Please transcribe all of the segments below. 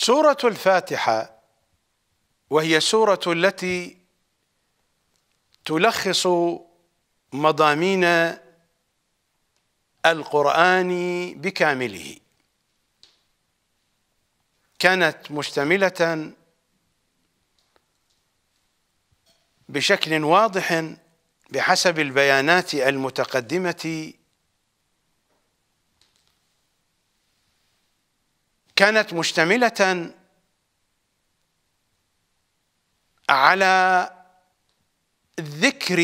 سوره الفاتحه وهي سوره التي تلخص مضامين القران بكامله كانت مشتمله بشكل واضح بحسب البيانات المتقدمه كانت مشتملة على ذكر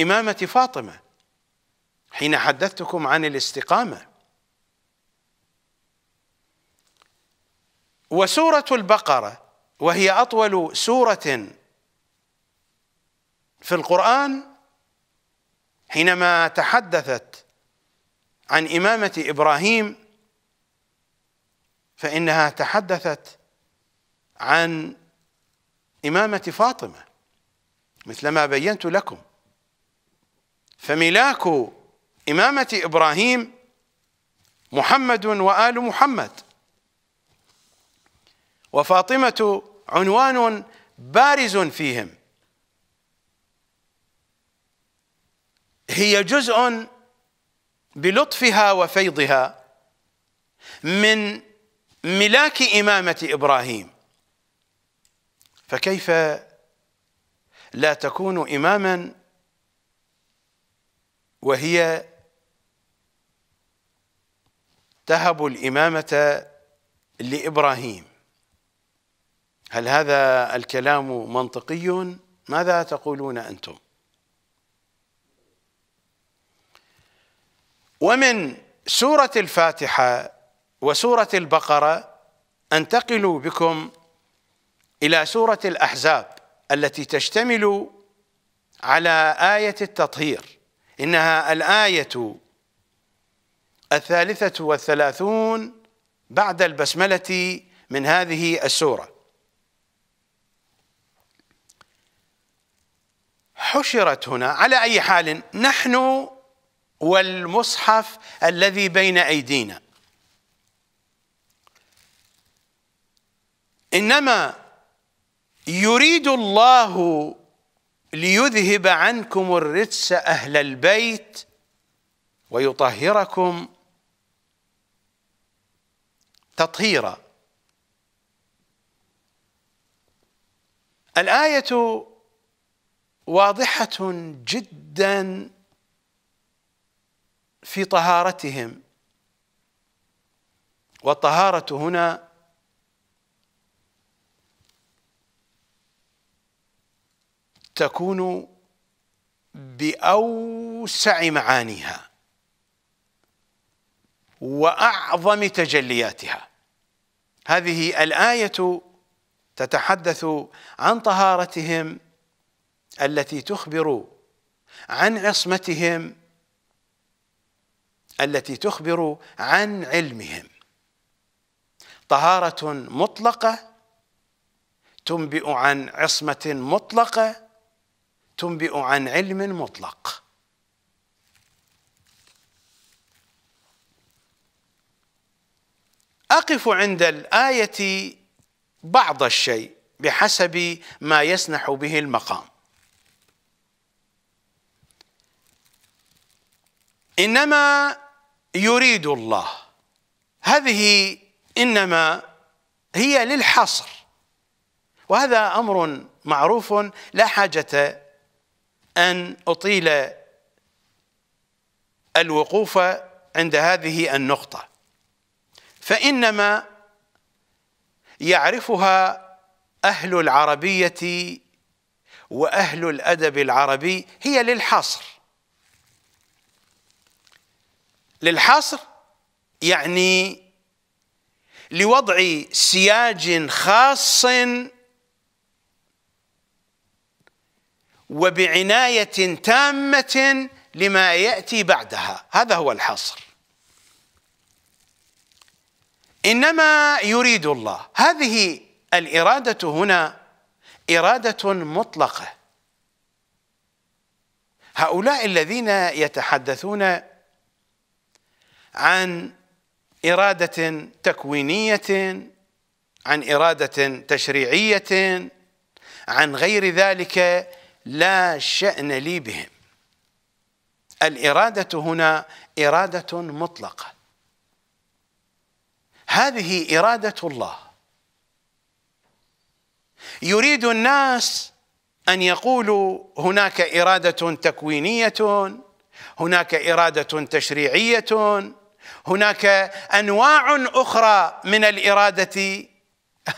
إمامة فاطمة حين حدثتكم عن الاستقامة وسورة البقرة وهي أطول سورة في القرآن حينما تحدثت عن إمامة إبراهيم فإنها تحدثت عن إمامة فاطمة مثلما بينت لكم فملاك إمامة إبراهيم محمد وآل محمد وفاطمة عنوان بارز فيهم هي جزء بلطفها وفيضها من ملاك إمامة إبراهيم فكيف لا تكون إماما وهي تهب الإمامة لإبراهيم هل هذا الكلام منطقي ماذا تقولون أنتم ومن سورة الفاتحة وسورة البقرة أنتقل بكم إلى سورة الأحزاب التي تشتمل على آية التطهير إنها الآية الثالثة والثلاثون بعد البسملة من هذه السورة حشرت هنا على أي حال نحن والمصحف الذي بين أيدينا انما يريد الله ليذهب عنكم الرجس اهل البيت ويطهركم تطهيرا الايه واضحه جدا في طهارتهم والطهاره هنا تكون باوسع معانيها واعظم تجلياتها هذه الايه تتحدث عن طهارتهم التي تخبر عن عصمتهم التي تخبر عن علمهم طهاره مطلقه تنبئ عن عصمه مطلقه تنبئ عن علم مطلق أقف عند الآية بعض الشيء بحسب ما يسنح به المقام إنما يريد الله هذه إنما هي للحصر وهذا أمر معروف لا حاجة ان اطيل الوقوف عند هذه النقطه فانما يعرفها اهل العربيه واهل الادب العربي هي للحصر للحصر يعني لوضع سياج خاص وبعناية تامة لما يأتي بعدها هذا هو الحصر إنما يريد الله هذه الإرادة هنا إرادة مطلقة هؤلاء الذين يتحدثون عن إرادة تكوينية عن إرادة تشريعية عن غير ذلك لا شأن لي بهم الإرادة هنا إرادة مطلقة هذه إرادة الله يريد الناس أن يقولوا هناك إرادة تكوينية هناك إرادة تشريعية هناك أنواع أخرى من الإرادة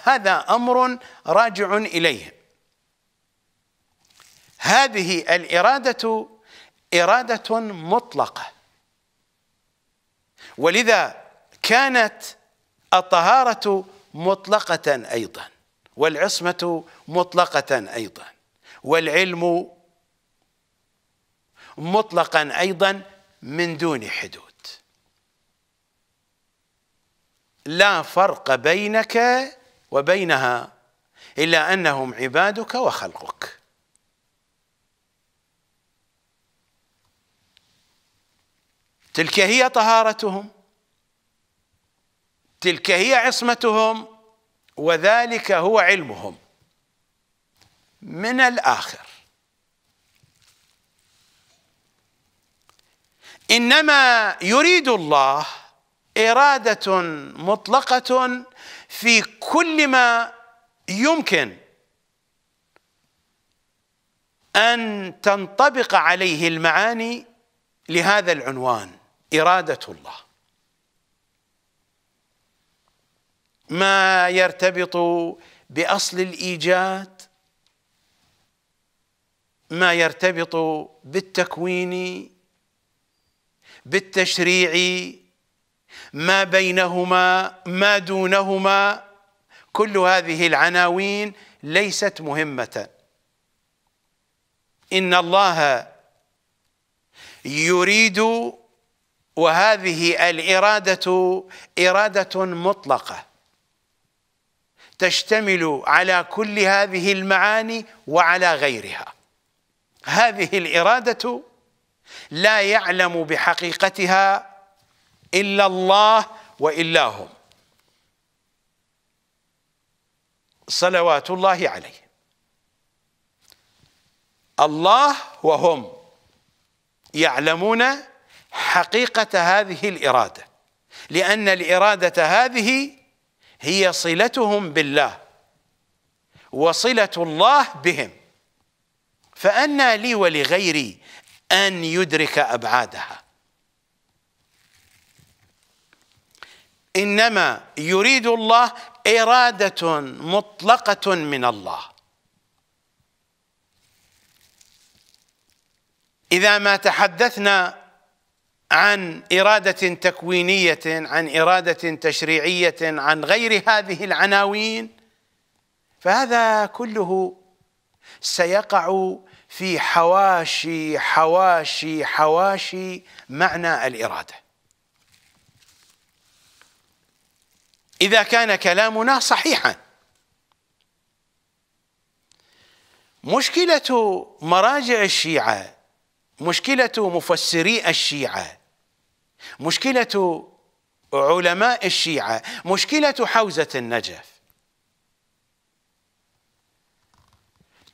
هذا أمر راجع إليهم هذه الاراده اراده مطلقه ولذا كانت الطهاره مطلقه ايضا والعصمه مطلقه ايضا والعلم مطلقا ايضا من دون حدود لا فرق بينك وبينها الا انهم عبادك وخلقك تلك هي طهارتهم تلك هي عصمتهم وذلك هو علمهم من الآخر إنما يريد الله إرادة مطلقة في كل ما يمكن أن تنطبق عليه المعاني لهذا العنوان إرادة الله ما يرتبط بأصل الإيجاد ما يرتبط بالتكوين بالتشريع ما بينهما ما دونهما كل هذه العناوين ليست مهمة إن الله يريد وهذه الاراده اراده مطلقه تشتمل على كل هذه المعاني وعلى غيرها هذه الاراده لا يعلم بحقيقتها الا الله والا هم صلوات الله عليه الله وهم يعلمون حقيقة هذه الإرادة لأن الإرادة هذه هي صلتهم بالله وصلة الله بهم فأنى لي ولغيري أن يدرك أبعادها إنما يريد الله إرادة مطلقة من الله إذا ما تحدثنا عن إرادة تكوينية عن إرادة تشريعية عن غير هذه العناوين فهذا كله سيقع في حواشي حواشي حواشي معنى الإرادة إذا كان كلامنا صحيحا مشكلة مراجع الشيعة مشكلة مفسري الشيعة مشكلة علماء الشيعة مشكلة حوزة النجف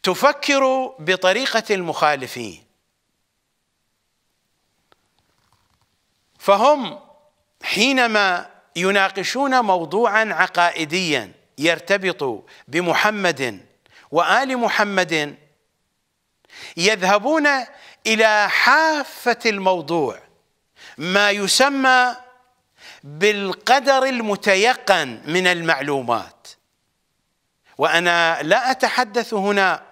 تفكر بطريقة المخالفين فهم حينما يناقشون موضوعا عقائديا يرتبط بمحمد وآل محمد يذهبون إلى حافة الموضوع ما يسمى بالقدر المتيقن من المعلومات وانا لا اتحدث هنا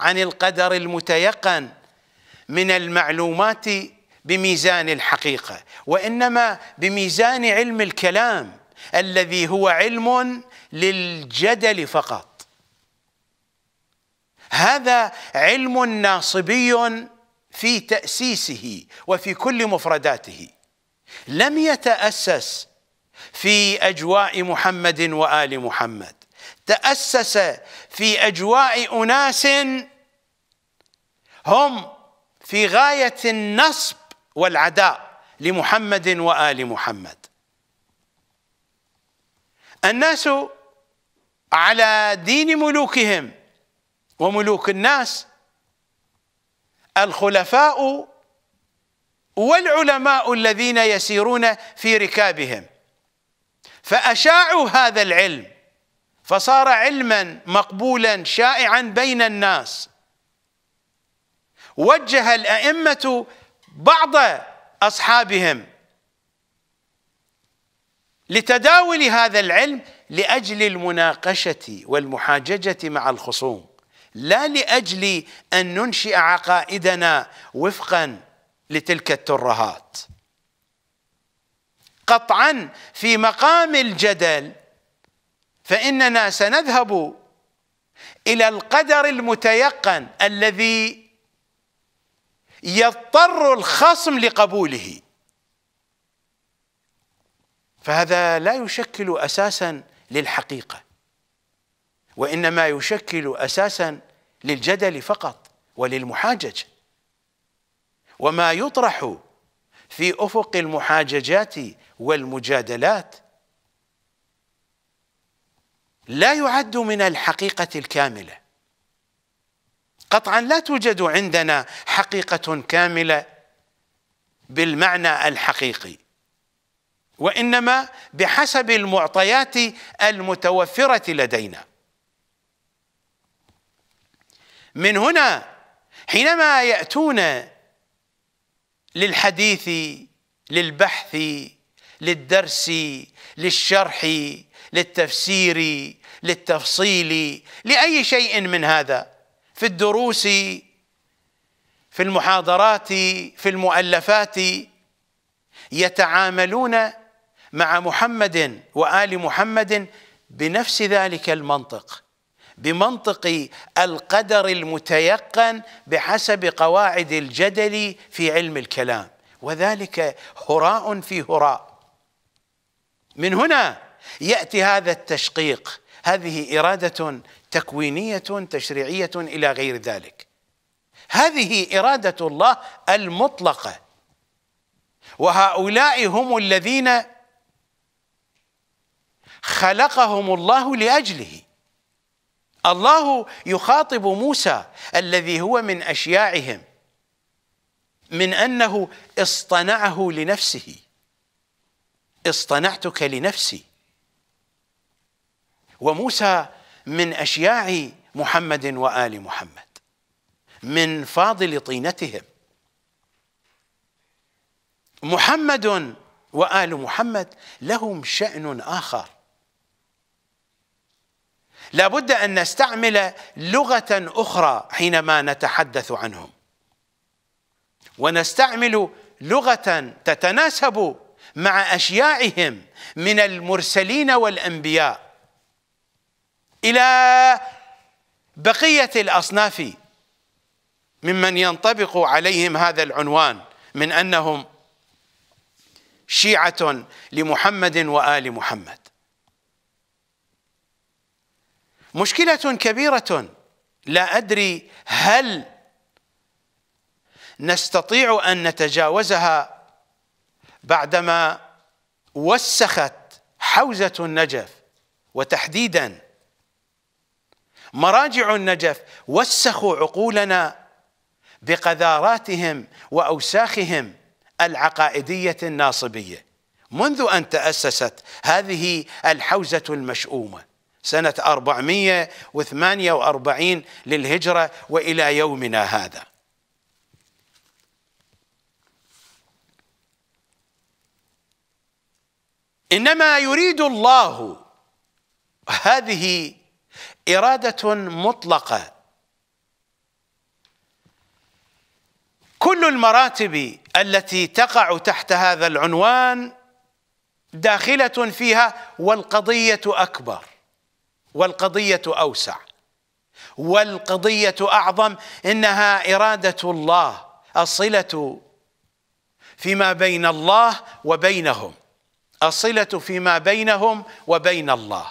عن القدر المتيقن من المعلومات بميزان الحقيقه وانما بميزان علم الكلام الذي هو علم للجدل فقط هذا علم ناصبي في تأسيسه وفي كل مفرداته لم يتأسس في أجواء محمد وآل محمد تأسس في أجواء أناس هم في غاية النصب والعداء لمحمد وآل محمد الناس على دين ملوكهم وملوك الناس الخلفاء والعلماء الذين يسيرون في ركابهم فأشاعوا هذا العلم فصار علما مقبولا شائعا بين الناس وجه الأئمة بعض أصحابهم لتداول هذا العلم لأجل المناقشة والمحاججة مع الخصوم لا لاجل ان ننشئ عقائدنا وفقا لتلك الترهات قطعا في مقام الجدل فاننا سنذهب الى القدر المتيقن الذي يضطر الخصم لقبوله فهذا لا يشكل اساسا للحقيقه وإنما يشكل أساسا للجدل فقط وللمحاجج وما يطرح في أفق المحاججات والمجادلات لا يعد من الحقيقة الكاملة قطعا لا توجد عندنا حقيقة كاملة بالمعنى الحقيقي وإنما بحسب المعطيات المتوفرة لدينا من هنا حينما يأتون للحديث للبحث للدرس للشرح للتفسير للتفصيل لأي شيء من هذا في الدروس في المحاضرات في المؤلفات يتعاملون مع محمد وآل محمد بنفس ذلك المنطق بمنطق القدر المتيقن بحسب قواعد الجدل في علم الكلام وذلك هراء في هراء من هنا ياتي هذا التشقيق هذه اراده تكوينيه تشريعيه الى غير ذلك هذه اراده الله المطلقه وهؤلاء هم الذين خلقهم الله لاجله الله يخاطب موسى الذي هو من اشياعهم من انه اصطنعه لنفسه اصطنعتك لنفسي وموسى من اشياع محمد وال محمد من فاضل طينتهم محمد وال محمد لهم شان اخر لابد أن نستعمل لغة أخرى حينما نتحدث عنهم ونستعمل لغة تتناسب مع أشيائهم من المرسلين والأنبياء إلى بقية الأصناف ممن ينطبق عليهم هذا العنوان من أنهم شيعة لمحمد وآل محمد مشكلة كبيرة لا أدري هل نستطيع أن نتجاوزها بعدما وسخت حوزة النجف وتحديدا مراجع النجف وسخوا عقولنا بقذاراتهم وأوساخهم العقائدية الناصبية منذ أن تأسست هذه الحوزة المشؤومة سنة 448 للهجرة وإلى يومنا هذا إنما يريد الله هذه إرادة مطلقة كل المراتب التي تقع تحت هذا العنوان داخلة فيها والقضية أكبر والقضية أوسع والقضية أعظم إنها إرادة الله الصلة فيما بين الله وبينهم الصلة فيما بينهم وبين الله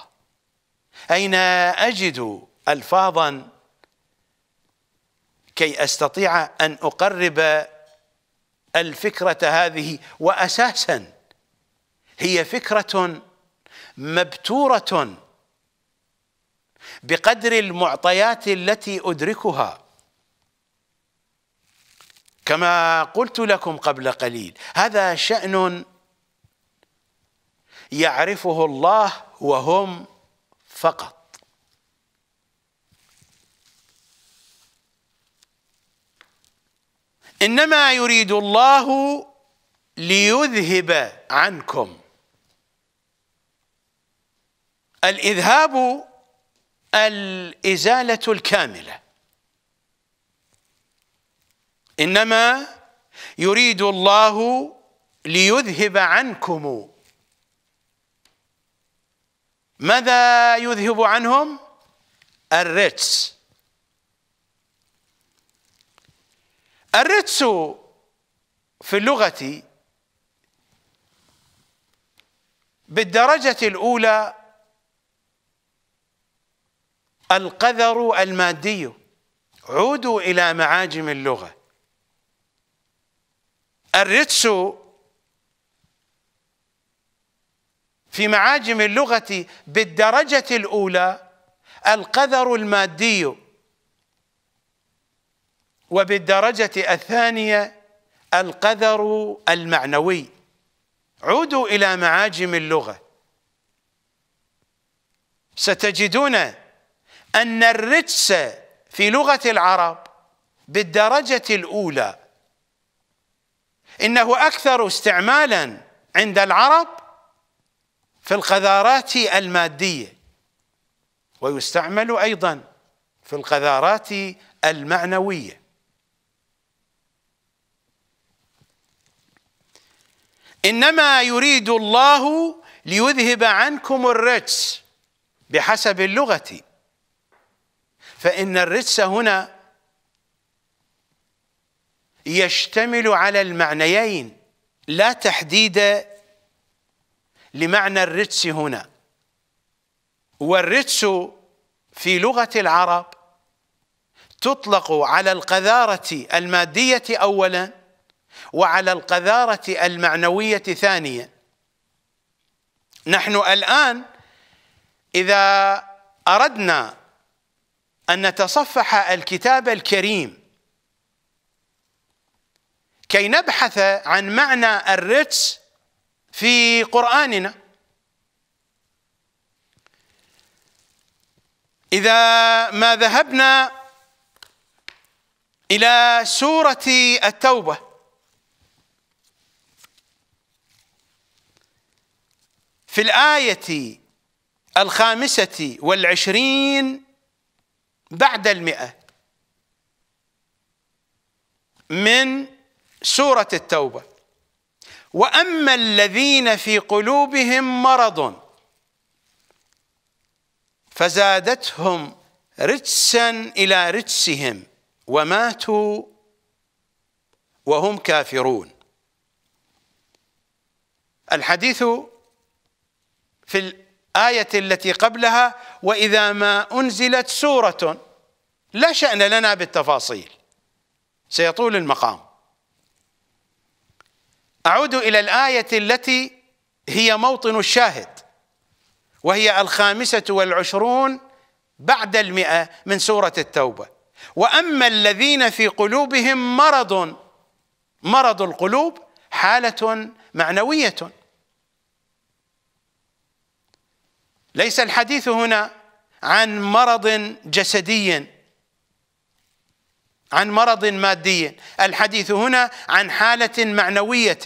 أين أجد ألفاظا كي أستطيع أن أقرب الفكرة هذه وأساسا هي فكرة مبتورة بقدر المعطيات التي أدركها كما قلت لكم قبل قليل هذا شأن يعرفه الله وهم فقط إنما يريد الله ليذهب عنكم الإذهاب الازاله الكامله انما يريد الله ليذهب عنكم ماذا يذهب عنهم الرجس الرجس في اللغه بالدرجه الاولى القذر المادي عودوا إلى معاجم اللغة الرتس في معاجم اللغة بالدرجة الأولى القذر المادي وبالدرجة الثانية القذر المعنوي عودوا إلى معاجم اللغة ستجدون أن الرجس في لغة العرب بالدرجة الأولى إنه أكثر استعمالا عند العرب في القذارات المادية ويستعمل أيضا في القذارات المعنوية إنما يريد الله ليذهب عنكم الرجس بحسب اللغة فإن الرجس هنا يشتمل على المعنيين لا تحديد لمعنى الرجس هنا والرجس في لغة العرب تطلق على القذارة المادية أولا وعلى القذارة المعنوية ثانيا نحن الآن إذا أردنا أن نتصفح الكتاب الكريم كي نبحث عن معنى الرتس في قرآننا إذا ما ذهبنا إلى سورة التوبة في الآية الخامسة والعشرين بعد المئة من سورة التوبة وأما الذين في قلوبهم مرض فزادتهم رجسا إلى رجسهم وماتوا وهم كافرون الحديث في الآية التي قبلها واذا ما انزلت سوره لا شان لنا بالتفاصيل سيطول المقام اعود الى الايه التي هي موطن الشاهد وهي الخامسه والعشرون بعد المئه من سوره التوبه واما الذين في قلوبهم مرض مرض القلوب حاله معنويه ليس الحديث هنا عن مرض جسدي عن مرض مادي الحديث هنا عن حالة معنوية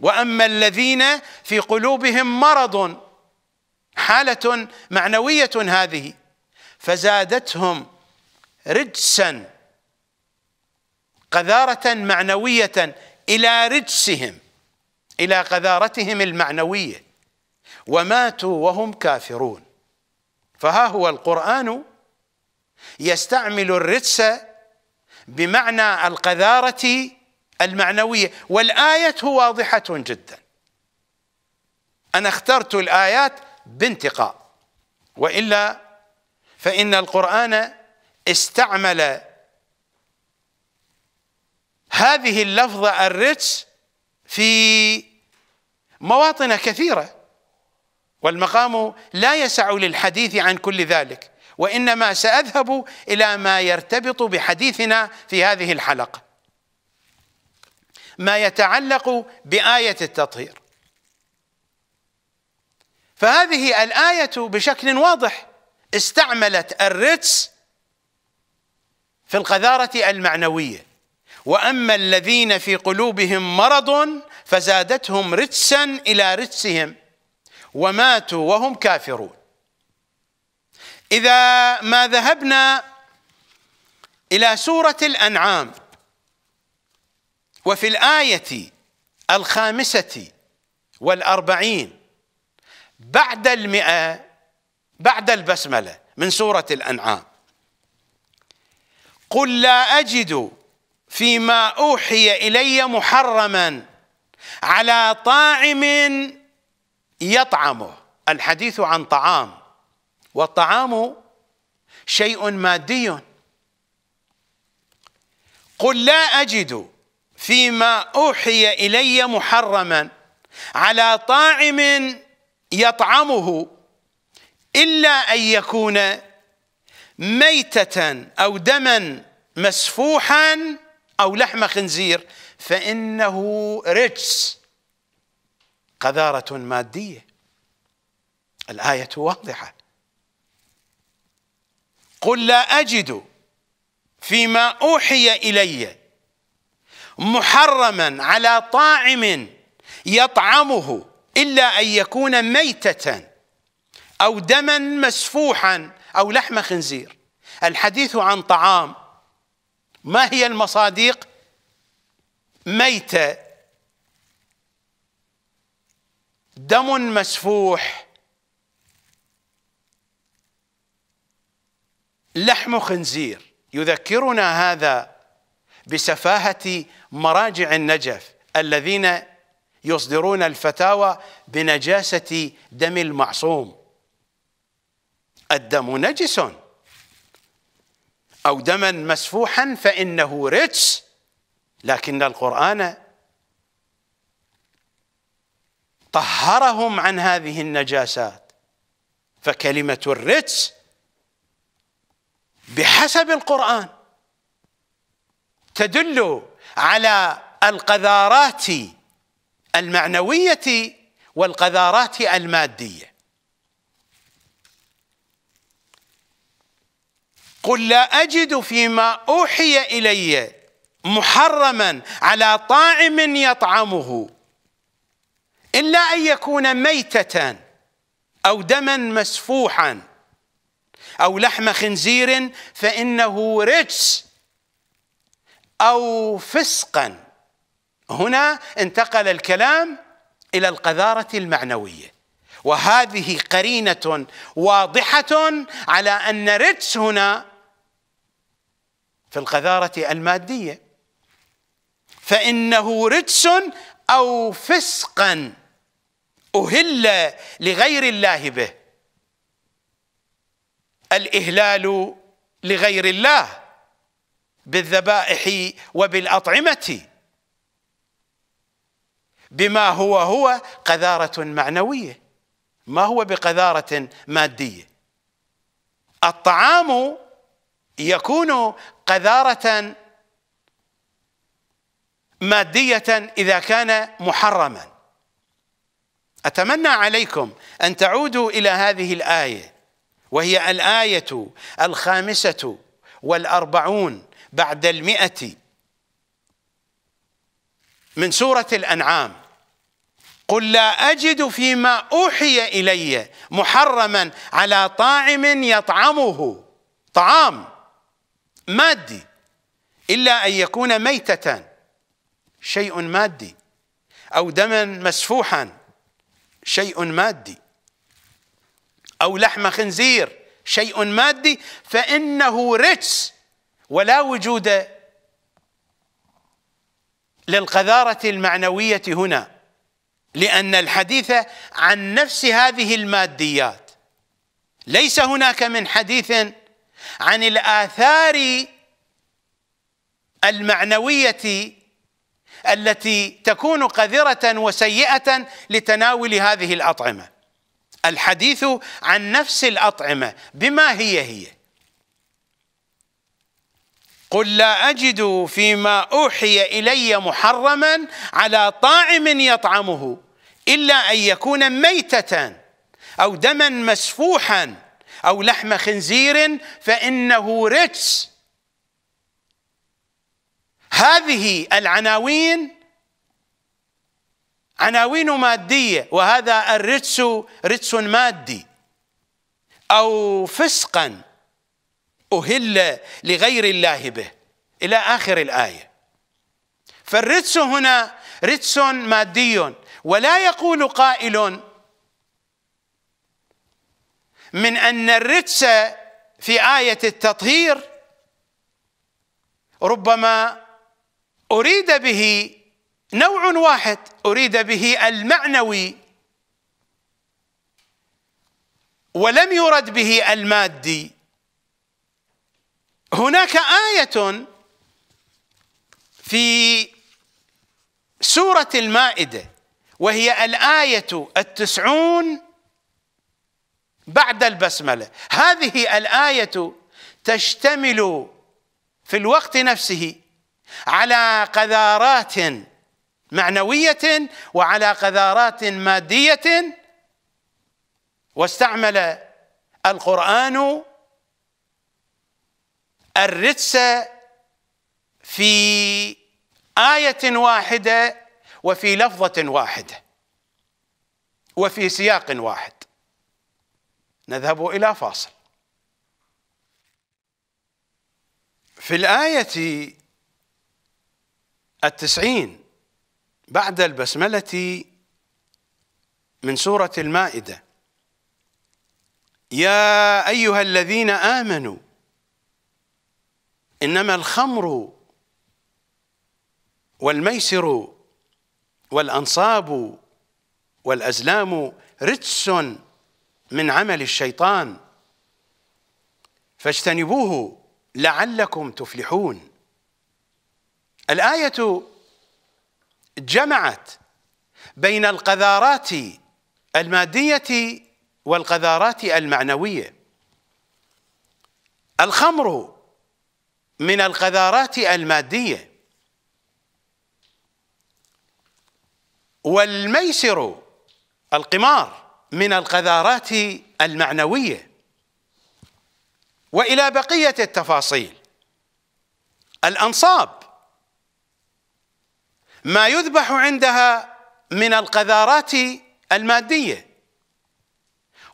وأما الذين في قلوبهم مرض حالة معنوية هذه فزادتهم رجسا قذارة معنوية إلى رجسهم إلى قذارتهم المعنوية وماتوا وهم كافرون فها هو القرآن يستعمل الرجس بمعنى القذارة المعنوية والآية واضحة جدا أنا اخترت الآيات بانتقاء وإلا فإن القرآن استعمل هذه اللفظة الرجس في مواطن كثيرة والمقام لا يسع للحديث عن كل ذلك وانما ساذهب الى ما يرتبط بحديثنا في هذه الحلقه ما يتعلق بايه التطهير فهذه الايه بشكل واضح استعملت الرتس في القذاره المعنويه واما الذين في قلوبهم مرض فزادتهم رجسا الى رجسهم وماتوا وهم كافرون اذا ما ذهبنا الى سوره الانعام وفي الايه الخامسه والاربعين بعد المئه بعد البسمله من سوره الانعام قل لا اجد فيما اوحي الي محرما على طاعم يطعمه الحديث عن طعام والطعام شيء مادي قل لا أجد فيما أوحي إلي محرما على طاعم يطعمه إلا أن يكون ميتة أو دما مسفوحا أو لحم خنزير فإنه رجس قذارة مادية الآية واضحة قل لا أجد فيما أوحي إلي محرما على طاعم يطعمه إلا أن يكون ميتة أو دما مسفوحا أو لحم خنزير الحديث عن طعام ما هي المصادق ميتة دم مسفوح لحم خنزير يذكرنا هذا بسفاهة مراجع النجف الذين يصدرون الفتاوى بنجاسة دم المعصوم الدم نجس أو دما مسفوحا فإنه رجس لكن القرآن طهرهم عن هذه النجاسات فكلمة الرجس بحسب القرآن تدل على القذارات المعنوية والقذارات المادية قل لا أجد فيما أوحي إلي محرما على طاعم يطعمه إلا أن يكون ميتة أو دما مسفوحا أو لحم خنزير فإنه رجس أو فسقا هنا انتقل الكلام إلى القذارة المعنوية وهذه قرينة واضحة على أن رجس هنا في القذارة المادية فإنه رجس أو فسقا أهل لغير الله به الإهلال لغير الله بالذبائح وبالأطعمة بما هو هو قذارة معنوية ما هو بقذارة مادية الطعام يكون قذارة مادية إذا كان محرما اتمنى عليكم ان تعودوا الى هذه الايه وهي الايه الخامسه والاربعون بعد المئه من سوره الانعام قل لا اجد فيما اوحي الي محرما على طاعم يطعمه طعام مادي الا ان يكون ميته شيء مادي او دما مسفوحا شيء مادي أو لحم خنزير شيء مادي فإنه رجس ولا وجود للقذارة المعنوية هنا لأن الحديث عن نفس هذه الماديات ليس هناك من حديث عن الآثار المعنوية التي تكون قذرة وسيئة لتناول هذه الأطعمة الحديث عن نفس الأطعمة بما هي هي قل لا أجد فيما أوحي إلي محرما على طاعم يطعمه إلا أن يكون ميتة أو دما مسفوحا أو لحم خنزير فإنه رجس هذه العناوين عناوين ماديه وهذا الرجس رجس مادي او فسقا اهل لغير الله به الى اخر الايه فالرجس هنا رجس مادي ولا يقول قائل من ان الرجس في ايه التطهير ربما أريد به نوع واحد أريد به المعنوي ولم يرد به المادي هناك آية في سورة المائدة وهي الآية التسعون بعد البسملة هذه الآية تشتمل في الوقت نفسه على قذارات معنويه وعلى قذارات ماديه واستعمل القران الرجس في ايه واحده وفي لفظه واحده وفي سياق واحد نذهب الى فاصل في الايه التسعين بعد البسملة من سورة المائدة يا أيها الذين آمنوا إنما الخمر والميسر والأنصاب والأزلام رجس من عمل الشيطان فاجتنبوه لعلكم تفلحون الآية جمعت بين القذارات المادية والقذارات المعنوية الخمر من القذارات المادية والميسر القمار من القذارات المعنوية وإلى بقية التفاصيل الأنصاب ما يذبح عندها من القذارات الماديه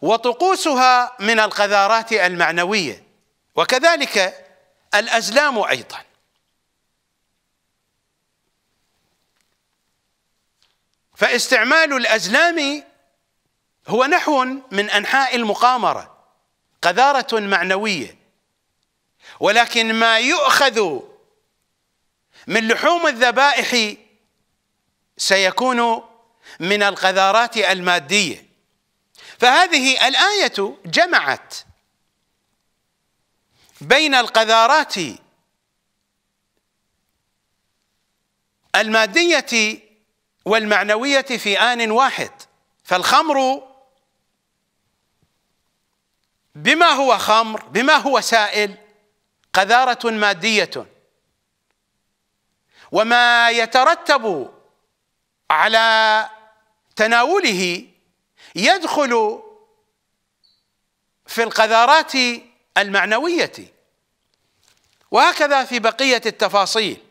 وطقوسها من القذارات المعنويه وكذلك الازلام ايضا فاستعمال الازلام هو نحو من انحاء المقامره قذاره معنويه ولكن ما يؤخذ من لحوم الذبائح سيكون من القذارات الماديه فهذه الايه جمعت بين القذارات الماديه والمعنويه في ان واحد فالخمر بما هو خمر بما هو سائل قذاره ماديه وما يترتب على تناوله يدخل في القذارات المعنويه وهكذا في بقيه التفاصيل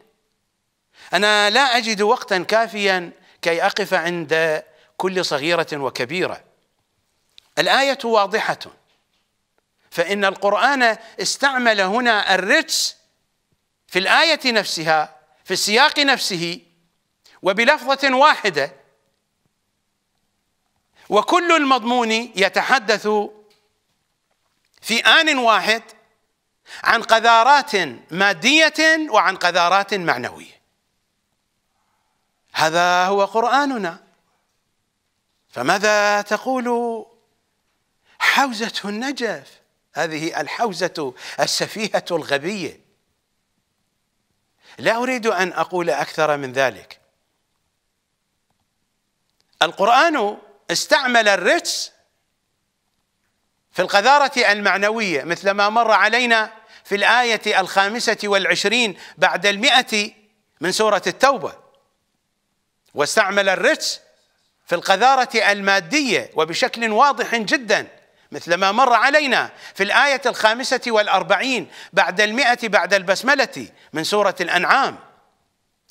انا لا اجد وقتا كافيا كي اقف عند كل صغيره وكبيره الايه واضحه فان القران استعمل هنا الرجس في الايه نفسها في السياق نفسه وبلفظة واحدة وكل المضمون يتحدث في آن واحد عن قذارات مادية وعن قذارات معنوية هذا هو قرآننا فماذا تقول حوزة النجف هذه الحوزة السفيهة الغبية لا أريد أن أقول أكثر من ذلك القرآن استعمل الرجس في القذارة المعنوية مثل ما مر علينا في الآية الخامسة والعشرين بعد المئة من سورة التوبة واستعمل الرجس في القذارة المادية وبشكل واضح جدا مثل ما مر علينا في الآية الخامسة والأربعين بعد المئة بعد البسملة من سورة الأنعام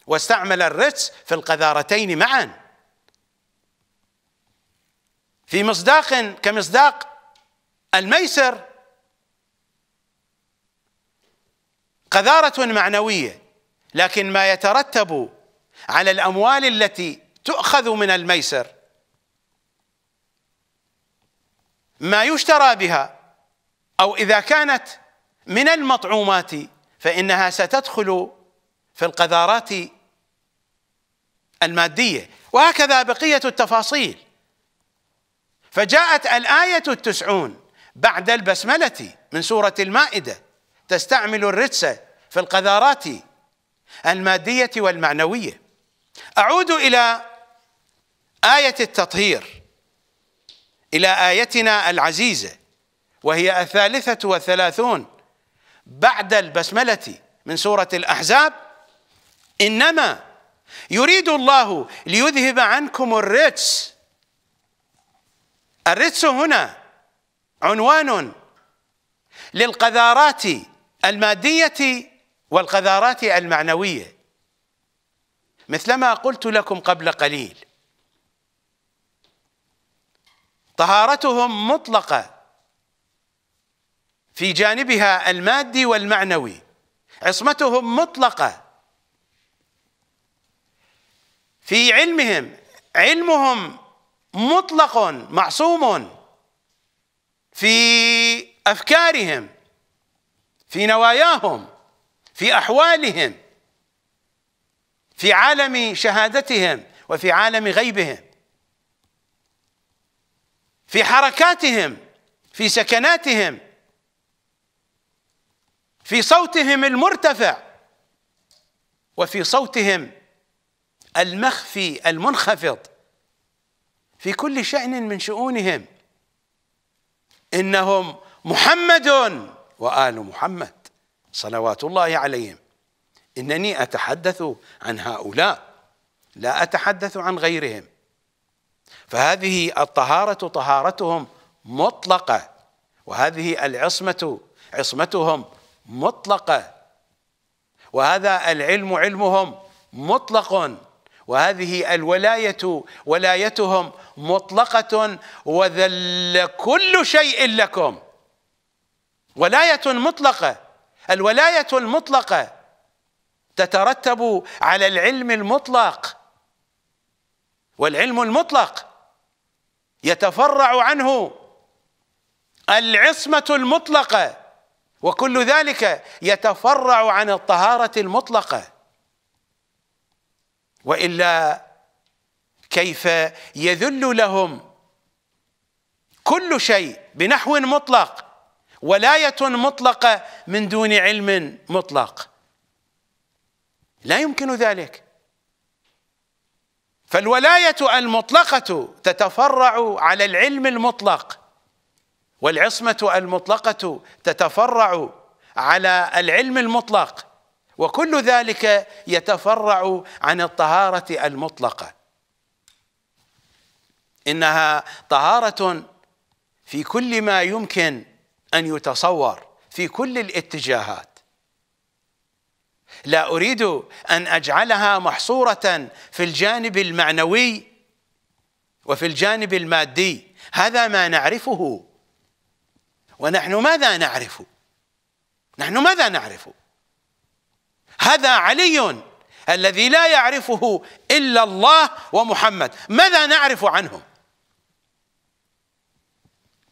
واستعمل الرجس في القذارتين معاً في مصداق كمصداق الميسر قذارة معنوية لكن ما يترتب على الأموال التي تؤخذ من الميسر ما يشترى بها أو إذا كانت من المطعومات فإنها ستدخل في القذارات المادية وهكذا بقية التفاصيل فجاءت الآية التسعون بعد البسملة من سورة المائدة تستعمل الرجس في القذارات المادية والمعنوية أعود إلى آية التطهير إلى آيتنا العزيزة وهي الثالثة والثلاثون بعد البسملة من سورة الأحزاب إنما يريد الله ليذهب عنكم الرجس الرتس هنا عنوان للقذارات المادية والقذارات المعنوية مثلما قلت لكم قبل قليل طهارتهم مطلقة في جانبها المادي والمعنوي عصمتهم مطلقة في علمهم علمهم مطلق معصوم في افكارهم في نواياهم في احوالهم في عالم شهادتهم وفي عالم غيبهم في حركاتهم في سكناتهم في صوتهم المرتفع وفي صوتهم المخفي المنخفض في كل شأن من شؤونهم إنهم محمد وآل محمد صلوات الله عليهم إنني أتحدث عن هؤلاء لا أتحدث عن غيرهم فهذه الطهارة طهارتهم مطلقة وهذه العصمة عصمتهم مطلقة وهذا العلم علمهم مطلق وهذه الولاية ولايتهم مطلقة وذل كل شيء لكم ولاية مطلقة الولاية المطلقة تترتب على العلم المطلق والعلم المطلق يتفرع عنه العصمة المطلقة وكل ذلك يتفرع عن الطهارة المطلقة والا كيف يذل لهم كل شيء بنحو مطلق ولايه مطلقه من دون علم مطلق لا يمكن ذلك فالولايه المطلقه تتفرع على العلم المطلق والعصمه المطلقه تتفرع على العلم المطلق وكل ذلك يتفرع عن الطهارة المطلقة إنها طهارة في كل ما يمكن أن يتصور في كل الاتجاهات لا أريد أن أجعلها محصورة في الجانب المعنوي وفي الجانب المادي هذا ما نعرفه ونحن ماذا نعرف نحن ماذا نعرف هذا علي الذي لا يعرفه إلا الله ومحمد ماذا نعرف عنه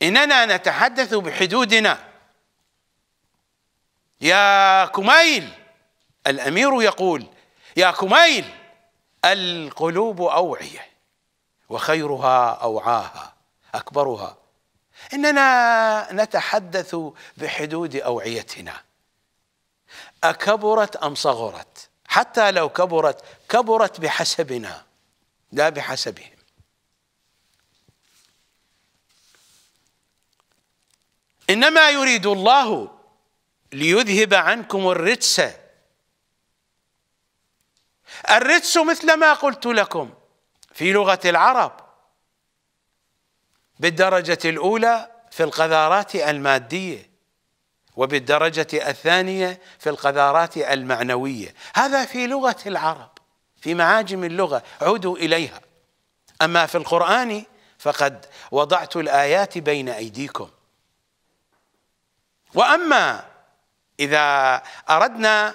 إننا نتحدث بحدودنا يا كميل الأمير يقول يا كميل القلوب أوعية وخيرها أوعاها أكبرها إننا نتحدث بحدود أوعيتنا أكبرت أم صغرت حتى لو كبرت كبرت بحسبنا لا بحسبهم إنما يريد الله ليذهب عنكم الرجس الرجس مثل ما قلت لكم في لغة العرب بالدرجة الأولى في القذارات المادية وبالدرجة الثانية في القذارات المعنوية هذا في لغة العرب في معاجم اللغة عودوا إليها أما في القرآن فقد وضعت الآيات بين أيديكم وأما إذا أردنا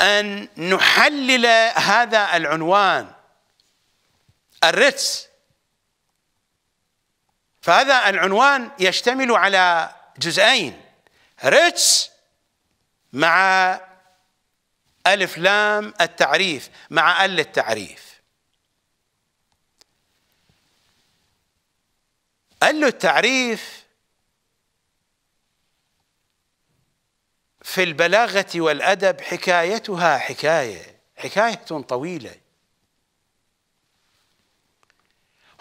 أن نحلل هذا العنوان الرتس فهذا العنوان يشتمل على جزئين ريتس مع ألف لام التعريف مع أل التعريف أل التعريف في البلاغة والأدب حكايتها حكاية حكاية طويلة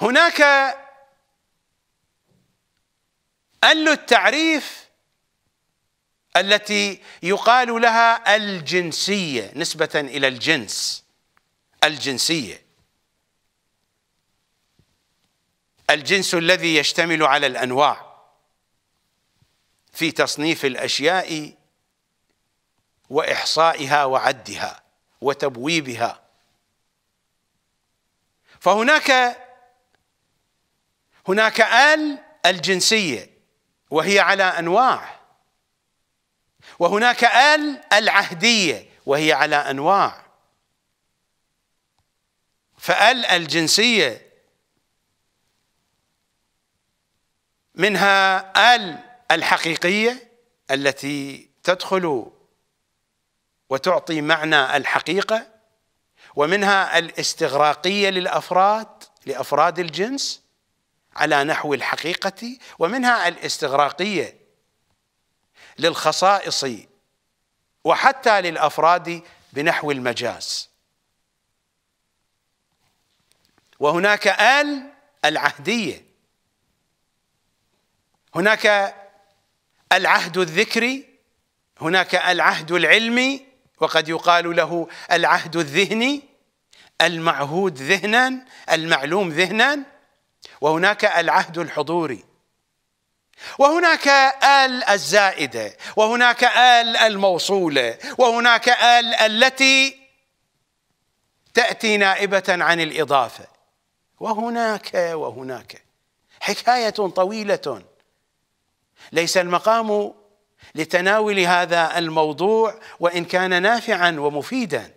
هناك أل التعريف التي يقال لها الجنسية نسبة إلى الجنس الجنسية الجنس الذي يشتمل على الأنواع في تصنيف الأشياء وإحصائها وعدها وتبويبها فهناك هناك آل الجنسية وهي على أنواع وهناك ال العهديه وهي على انواع فال الجنسيه منها ال الحقيقيه التي تدخل وتعطي معنى الحقيقه ومنها الاستغراقيه للافراد لافراد الجنس على نحو الحقيقه ومنها الاستغراقيه للخصائص وحتى للأفراد بنحو المجاز وهناك آل العهدية هناك العهد الذكري هناك العهد العلمي وقد يقال له العهد الذهني المعهود ذهنا المعلوم ذهنا وهناك العهد الحضوري وهناك آل الزائدة وهناك آل الموصولة وهناك آل التي تأتي نائبة عن الإضافة وهناك وهناك حكاية طويلة ليس المقام لتناول هذا الموضوع وإن كان نافعا ومفيدا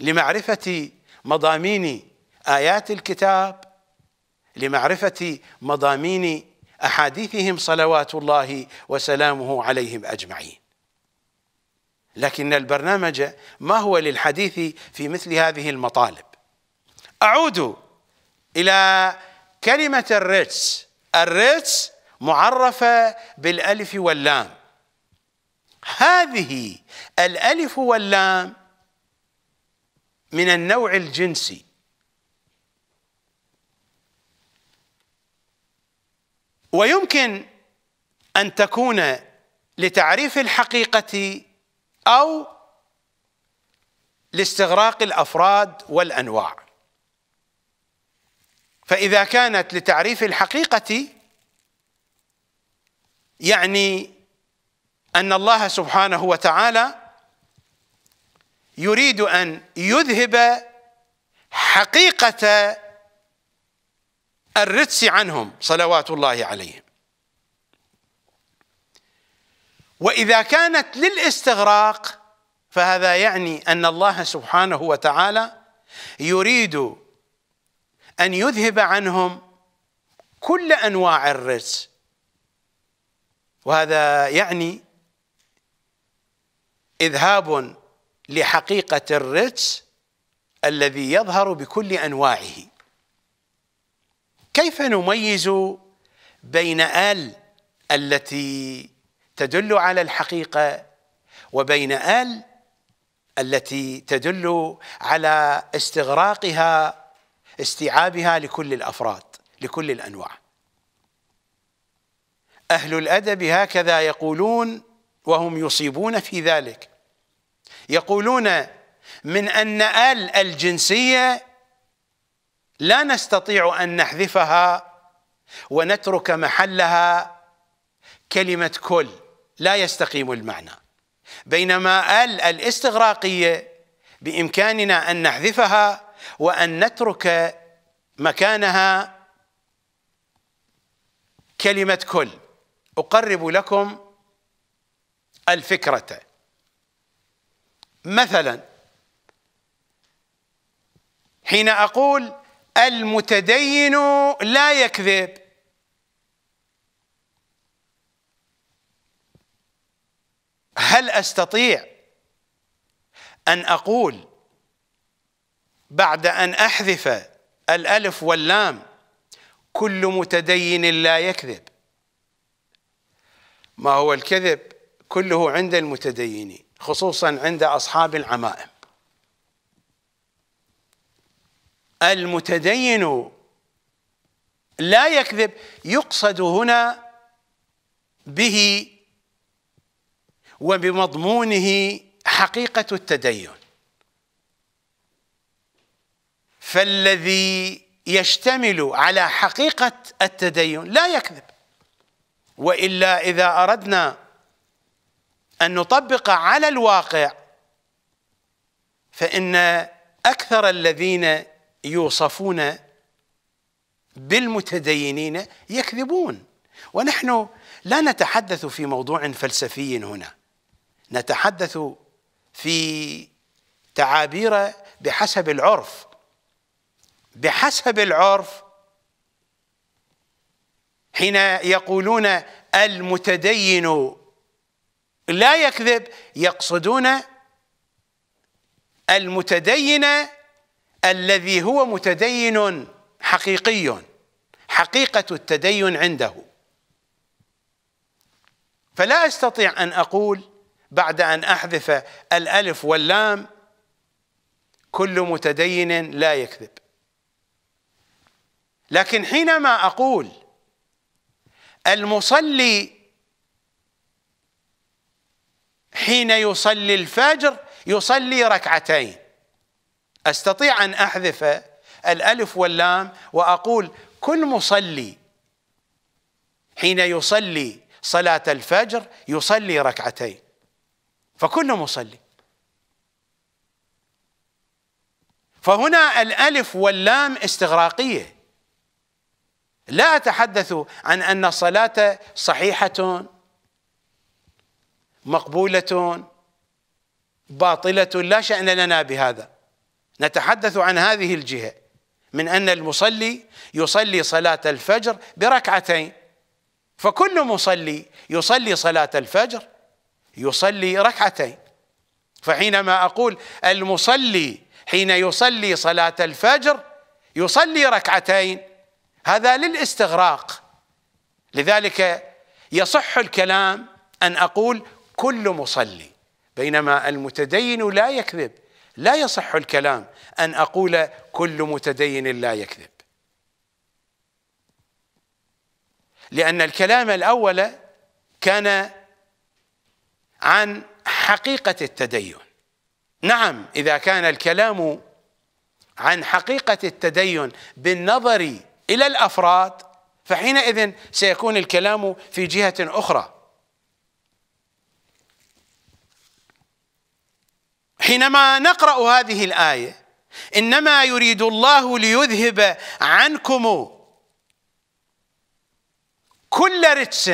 لمعرفة مضامين آيات الكتاب لمعرفة مضامين أحاديثهم صلوات الله وسلامه عليهم أجمعين لكن البرنامج ما هو للحديث في مثل هذه المطالب أعود إلى كلمة الريتس الريتس معرفة بالألف واللام هذه الألف واللام من النوع الجنسي ويمكن ان تكون لتعريف الحقيقه او لاستغراق الافراد والانواع فاذا كانت لتعريف الحقيقه يعني ان الله سبحانه وتعالى يريد ان يذهب حقيقه الرتس عنهم صلوات الله عليهم واذا كانت للاستغراق فهذا يعني ان الله سبحانه وتعالى يريد ان يذهب عنهم كل انواع الرجس وهذا يعني اذهاب لحقيقه الرجس الذي يظهر بكل انواعه كيف نميز بين ال التي تدل على الحقيقه وبين ال التي تدل على استغراقها استيعابها لكل الافراد لكل الانواع اهل الادب هكذا يقولون وهم يصيبون في ذلك يقولون من ان ال الجنسيه لا نستطيع أن نحذفها ونترك محلها كلمة كل لا يستقيم المعنى بينما ال الاستغراقية بإمكاننا أن نحذفها وأن نترك مكانها كلمة كل أقرب لكم الفكرة مثلا حين أقول المتدين لا يكذب هل استطيع ان اقول بعد ان احذف الالف واللام كل متدين لا يكذب ما هو الكذب كله عند المتدينين خصوصا عند اصحاب العمائم المتدين لا يكذب يقصد هنا به وبمضمونه حقيقة التدين فالذي يشتمل على حقيقة التدين لا يكذب وإلا إذا أردنا أن نطبق على الواقع فإن أكثر الذين يوصفون بالمتدينين يكذبون ونحن لا نتحدث في موضوع فلسفي هنا نتحدث في تعابير بحسب العرف بحسب العرف حين يقولون المتدين لا يكذب يقصدون المتدين الذي هو متدين حقيقي حقيقة التدين عنده فلا أستطيع أن أقول بعد أن أحذف الألف واللام كل متدين لا يكذب لكن حينما أقول المصلي حين يصلي الفجر يصلي ركعتين أستطيع أن أحذف الألف واللام وأقول كل مصلي حين يصلي صلاة الفجر يصلي ركعتين فكل مصلي فهنا الألف واللام استغراقية لا أتحدث عن أن الصلاة صحيحة مقبولة باطلة لا شأن لنا بهذا نتحدث عن هذه الجهة من أن المصلي يصلي صلاة الفجر بركعتين فكل مصلي يصلي صلاة الفجر يصلي ركعتين فحينما أقول المصلي حين يصلي صلاة الفجر يصلي ركعتين هذا للاستغراق لذلك يصح الكلام أن أقول كل مصلي بينما المتدين لا يكذب لا يصح الكلام أن أقول كل متدين لا يكذب لأن الكلام الأول كان عن حقيقة التدين نعم إذا كان الكلام عن حقيقة التدين بالنظر إلى الأفراد فحينئذ سيكون الكلام في جهة أخرى حينما نقرأ هذه الآية إنما يريد الله ليذهب عنكم كل رجس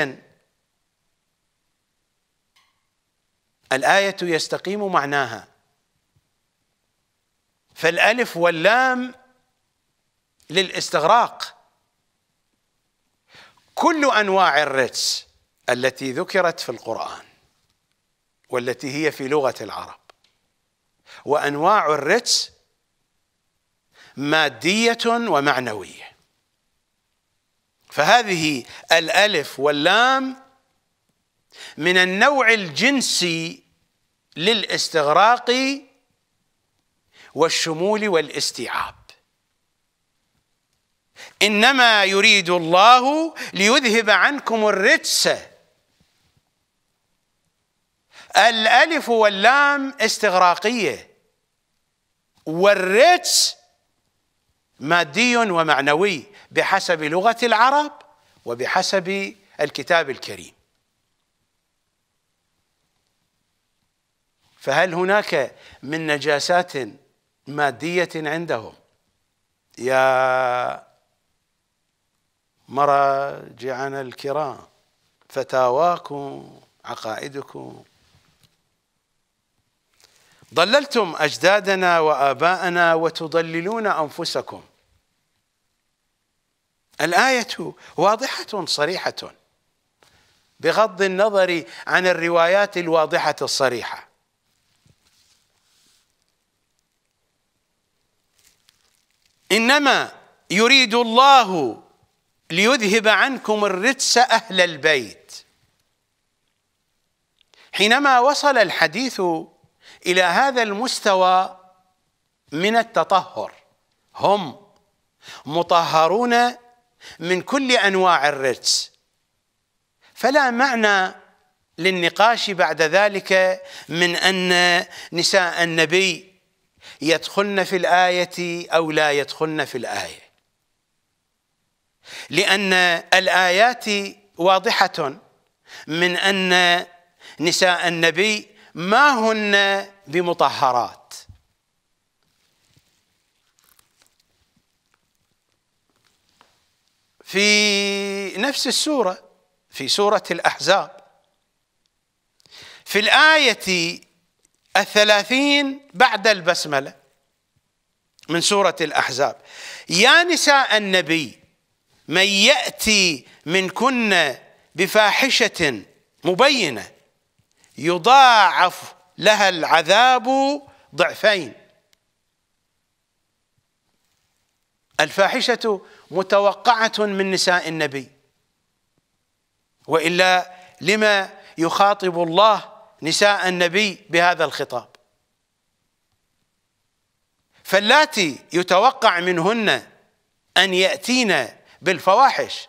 الآية يستقيم معناها فالألف واللام للاستغراق كل أنواع الرجس التي ذكرت في القرآن والتي هي في لغة العرب وأنواع الرتس مادية ومعنوية فهذه الألف واللام من النوع الجنسي للاستغراق والشمول والاستيعاب إنما يريد الله ليذهب عنكم الرجس الألف واللام استغراقية والريتس مادي ومعنوي بحسب لغة العرب وبحسب الكتاب الكريم فهل هناك من نجاسات مادية عندهم يا مراجعنا الكرام فتاواكم عقائدكم ضللتم اجدادنا واباءنا وتضللون انفسكم الايه واضحه صريحه بغض النظر عن الروايات الواضحه الصريحه انما يريد الله ليذهب عنكم الرجس اهل البيت حينما وصل الحديث الى هذا المستوى من التطهر هم مطهرون من كل انواع الرجس فلا معنى للنقاش بعد ذلك من ان نساء النبي يدخلن في الايه او لا يدخلن في الايه لان الايات واضحه من ان نساء النبي ما هن بمطهرات في نفس السوره في سوره الاحزاب في الايه الثلاثين بعد البسمله من سوره الاحزاب يا نساء النبي من ياتي منكن بفاحشه مبينه يضاعف لها العذاب ضعفين الفاحشة متوقعة من نساء النبي وإلا لما يخاطب الله نساء النبي بهذا الخطاب فاللاتي يتوقع منهن أن يأتين بالفواحش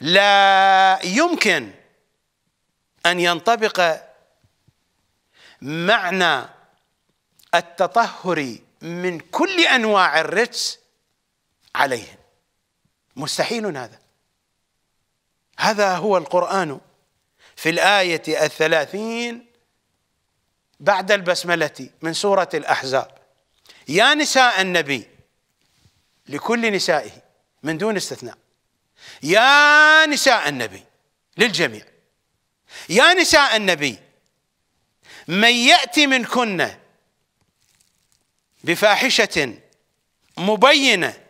لا يمكن أن ينطبق معنى التطهر من كل انواع الرجس عليهم مستحيل هذا هذا هو القرآن في الآية الثلاثين بعد البسملة من سورة الأحزاب يا نساء النبي لكل نسائه من دون استثناء يا نساء النبي للجميع يا نساء النبي من يأتي منكن بفاحشة مبينة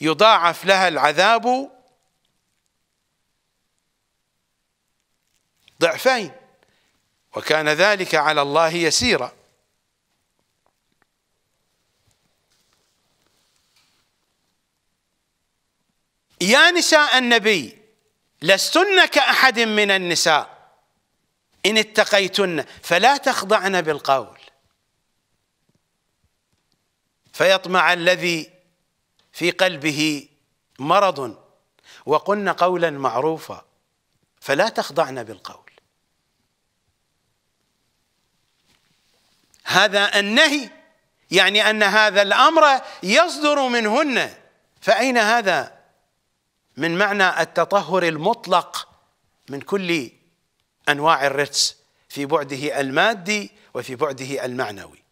يضاعف لها العذاب ضعفين وكان ذلك على الله يسيرا يا نساء النبي لستن كأحد من النساء إن اتقيتن فلا تخضعن بالقول فيطمع الذي في قلبه مرض وقلن قولا معروفا فلا تخضعن بالقول هذا النهي يعني أن هذا الأمر يصدر منهن فأين هذا من معنى التطهر المطلق من كل أنواع الرتس في بعده المادي وفي بعده المعنوي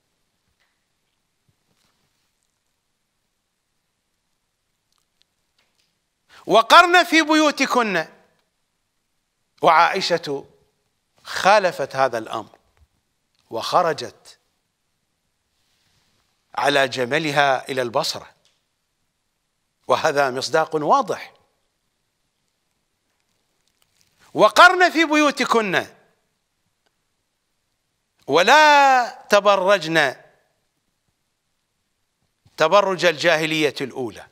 وقرن في بيوتكن وعائشة خالفت هذا الأمر وخرجت على جملها إلى البصرة وهذا مصداق واضح وقرن في بيوتكن ولا تبرجن تبرج الجاهلية الأولى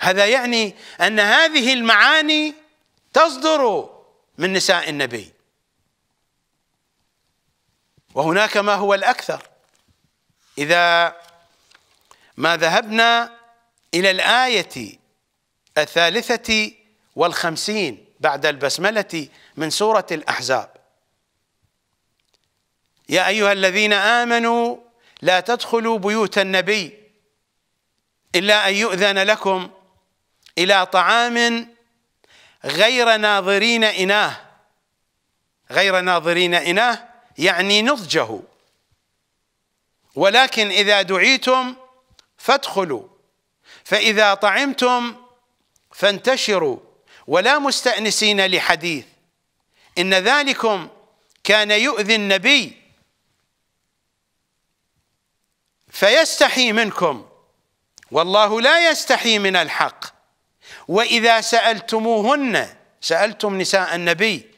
هذا يعني أن هذه المعاني تصدر من نساء النبي وهناك ما هو الأكثر إذا ما ذهبنا إلى الآية الثالثة والخمسين بعد البسملة من سورة الأحزاب يا أيها الذين آمنوا لا تدخلوا بيوت النبي إلا أن يؤذن لكم إلى طعام غير ناظرين إناه غير ناظرين إناه يعني نضجه ولكن إذا دعيتم فادخلوا فإذا طعمتم فانتشروا ولا مستأنسين لحديث إن ذلكم كان يؤذي النبي فيستحي منكم والله لا يستحي من الحق وإذا سألتموهن سألتم نساء النبي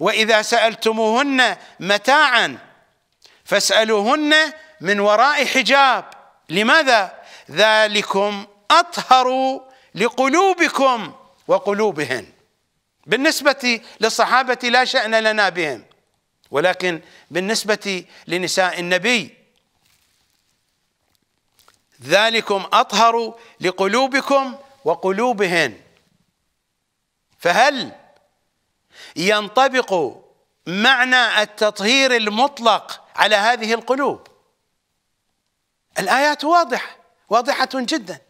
وإذا سألتموهن متاعا فاسألوهن من وراء حجاب لماذا؟ ذلكم أطهر لقلوبكم وقلوبهن بالنسبة للصحابة لا شأن لنا بهم ولكن بالنسبة لنساء النبي ذلكم أطهر لقلوبكم وقلوبهن فهل ينطبق معنى التطهير المطلق على هذه القلوب الآيات واضحة واضحة جدا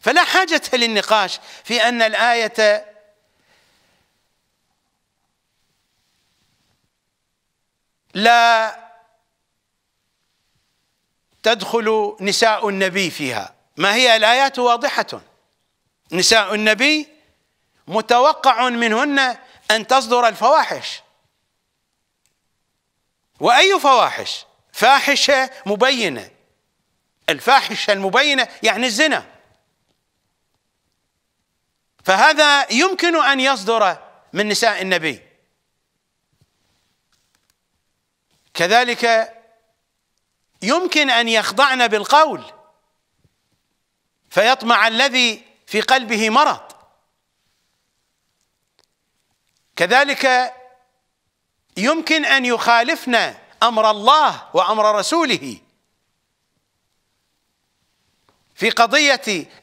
فلا حاجة للنقاش في أن الآية لا تدخل نساء النبي فيها ما هي الآيات واضحة نساء النبي متوقع منهن أن تصدر الفواحش وأي فواحش فاحشة مبينة الفاحشة المبينة يعني الزنا فهذا يمكن أن يصدر من نساء النبي كذلك يمكن أن يخضعن بالقول فيطمع الذي في قلبه مرض كذلك يمكن أن يخالفن أمر الله وأمر رسوله في قضية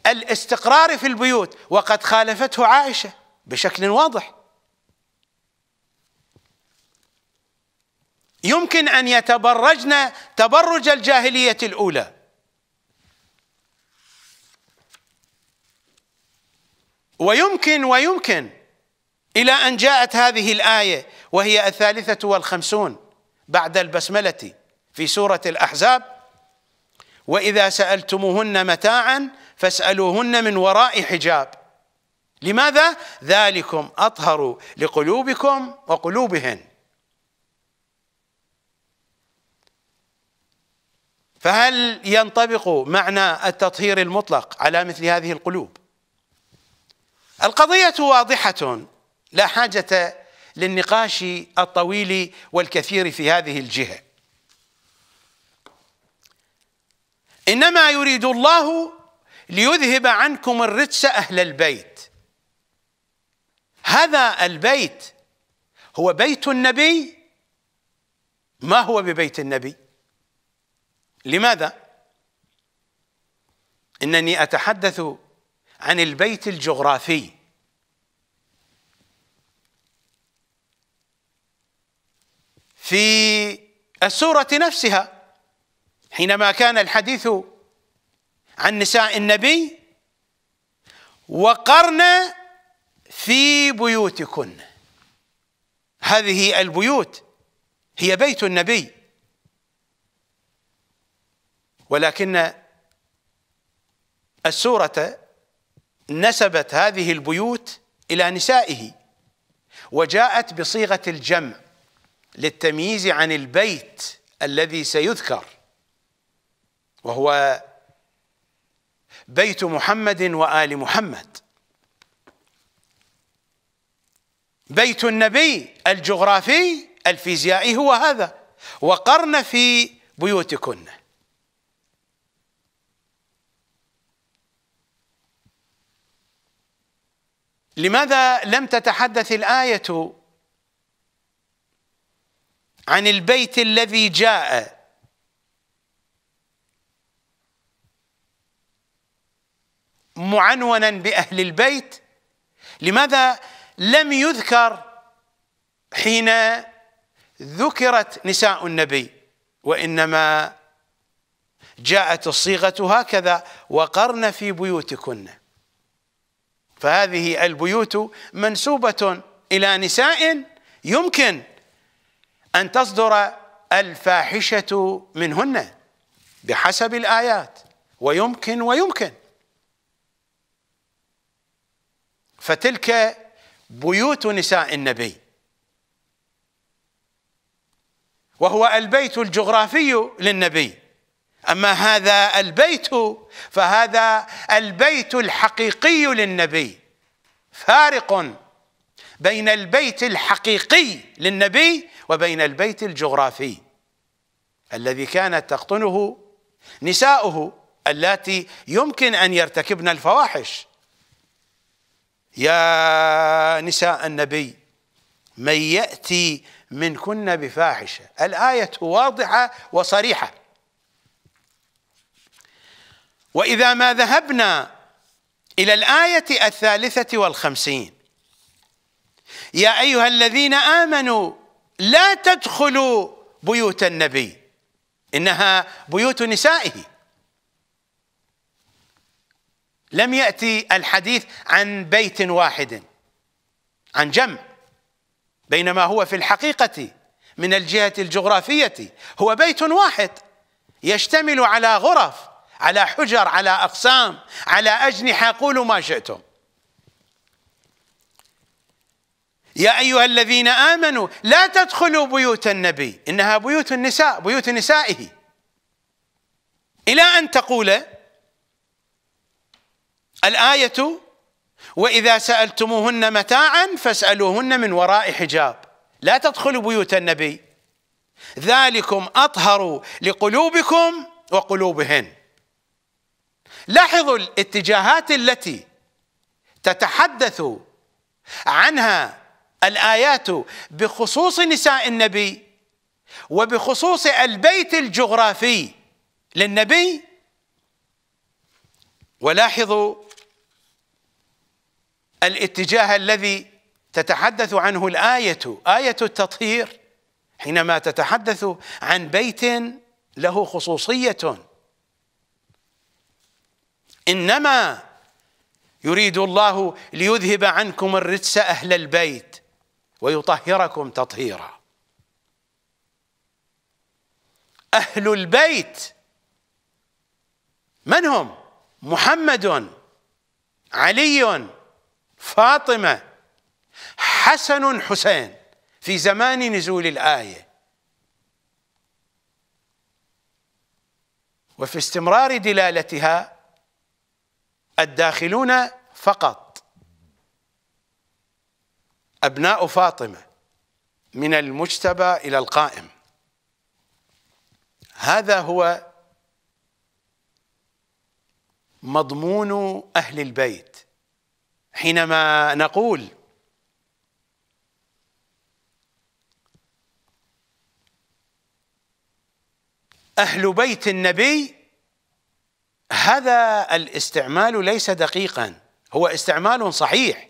الاستقرار في البيوت وقد خالفته عائشة بشكل واضح يمكن أن يتبرجن تبرج الجاهلية الأولى ويمكن ويمكن إلى أن جاءت هذه الآية وهي الثالثة والخمسون بعد البسملة في سورة الأحزاب واذا سالتموهن متاعا فاسالوهن من وراء حجاب لماذا ذلكم اطهر لقلوبكم وقلوبهن فهل ينطبق معنى التطهير المطلق على مثل هذه القلوب القضيه واضحه لا حاجه للنقاش الطويل والكثير في هذه الجهه إنما يريد الله ليذهب عنكم الرجس أهل البيت هذا البيت هو بيت النبي ما هو ببيت النبي لماذا انني اتحدث عن البيت الجغرافي في السوره نفسها حينما كان الحديث عن نساء النبي وقرن في بيوتكن هذه البيوت هي بيت النبي ولكن السورة نسبت هذه البيوت إلى نسائه وجاءت بصيغة الجمع للتمييز عن البيت الذي سيذكر وهو بيت محمد وآل محمد بيت النبي الجغرافي الفيزيائي هو هذا وقرن في بيوتكن لماذا لم تتحدث الآية عن البيت الذي جاء معنونا باهل البيت لماذا لم يذكر حين ذكرت نساء النبي وانما جاءت الصيغه هكذا وقرن في بيوتكن فهذه البيوت منسوبه الى نساء يمكن ان تصدر الفاحشه منهن بحسب الايات ويمكن ويمكن فتلك بيوت نساء النبي وهو البيت الجغرافي للنبي اما هذا البيت فهذا البيت الحقيقي للنبي فارق بين البيت الحقيقي للنبي وبين البيت الجغرافي الذي كانت تقطنه نساؤه اللاتي يمكن ان يرتكبن الفواحش يا نساء النبي من يأتي منكن بفاحشة الآية واضحة وصريحة وإذا ما ذهبنا إلى الآية الثالثة والخمسين يا أيها الذين آمنوا لا تدخلوا بيوت النبي إنها بيوت نسائه لم يأتي الحديث عن بيت واحد عن جمع بينما هو في الحقيقة من الجهة الجغرافية هو بيت واحد يشتمل على غرف على حجر على أقسام على أجنحة قولوا ما شئتم يا أيها الذين آمنوا لا تدخلوا بيوت النبي إنها بيوت النساء بيوت نسائه إلى أن تقول الآية وإذا سألتموهن متاعا فاسألوهن من وراء حجاب لا تدخلوا بيوت النبي ذلكم أطهر لقلوبكم وقلوبهن لاحظوا الاتجاهات التي تتحدث عنها الآيات بخصوص نساء النبي وبخصوص البيت الجغرافي للنبي ولاحظوا الاتجاه الذي تتحدث عنه الآية آية التطهير حينما تتحدث عن بيت له خصوصية إنما يريد الله ليذهب عنكم الرجس أهل البيت ويطهركم تطهيرا أهل البيت من هم؟ محمد علي فاطمة حسن حسين في زمان نزول الآية وفي استمرار دلالتها الداخلون فقط أبناء فاطمة من المجتبى إلى القائم هذا هو مضمون أهل البيت حينما نقول اهل بيت النبي هذا الاستعمال ليس دقيقا هو استعمال صحيح